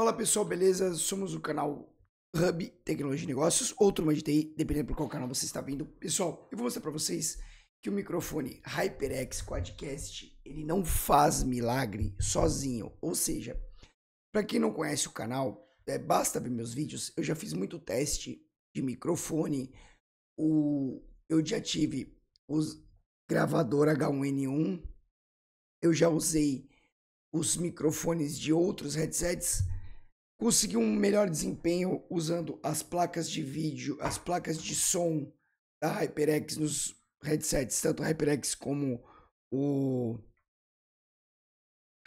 Olá pessoal, beleza? Somos o canal Hub Tecnologia e Negócios, ou mais de TI, dependendo por qual canal você está vindo. Pessoal, eu vou mostrar para vocês que o microfone HyperX Quadcast, ele não faz milagre sozinho. Ou seja, para quem não conhece o canal, é, basta ver meus vídeos, eu já fiz muito teste de microfone, o, eu já tive os gravador H1N1, eu já usei os microfones de outros headsets, conseguir um melhor desempenho usando as placas de vídeo, as placas de som da HyperX nos headsets, tanto o HyperX como o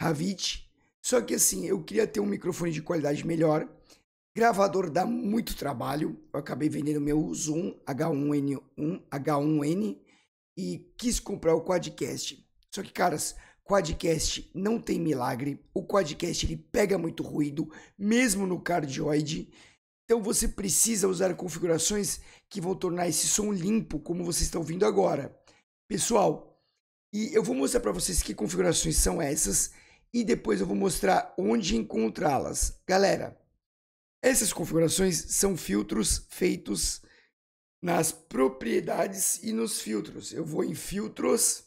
Havit. Só que assim, eu queria ter um microfone de qualidade melhor. Gravador dá muito trabalho. Eu acabei vendendo meu Zoom H1N1, H1N e quis comprar o Quadcast. Só que, caras, Quadcast não tem milagre. O quadcast ele pega muito ruído, mesmo no cardioide. Então você precisa usar configurações que vão tornar esse som limpo, como vocês estão ouvindo agora. Pessoal, e eu vou mostrar para vocês que configurações são essas e depois eu vou mostrar onde encontrá-las. Galera, essas configurações são filtros feitos nas propriedades e nos filtros. Eu vou em filtros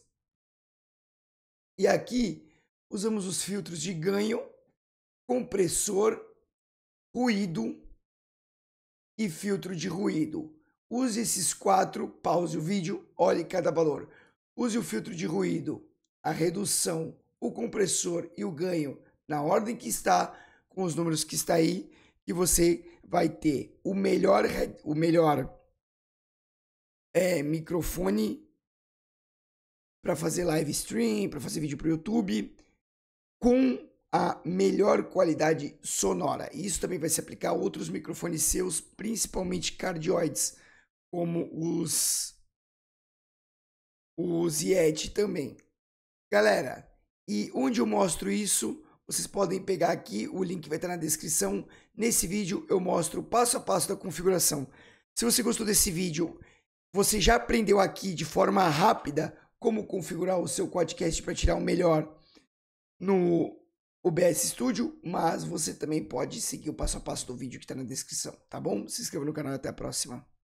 e aqui usamos os filtros de ganho, compressor, ruído e filtro de ruído. Use esses quatro, pause o vídeo, olhe cada valor. Use o filtro de ruído, a redução, o compressor e o ganho na ordem que está, com os números que está aí, que você vai ter o melhor, o melhor é, microfone para fazer live stream, para fazer vídeo para o YouTube, com a melhor qualidade sonora. isso também vai se aplicar a outros microfones seus, principalmente cardioides, como os os Yeti também. Galera, e onde eu mostro isso, vocês podem pegar aqui, o link vai estar na descrição. Nesse vídeo eu mostro passo a passo da configuração. Se você gostou desse vídeo, você já aprendeu aqui de forma rápida como configurar o seu podcast para tirar o melhor no OBS Studio, mas você também pode seguir o passo a passo do vídeo que está na descrição, tá bom? Se inscreva no canal e até a próxima.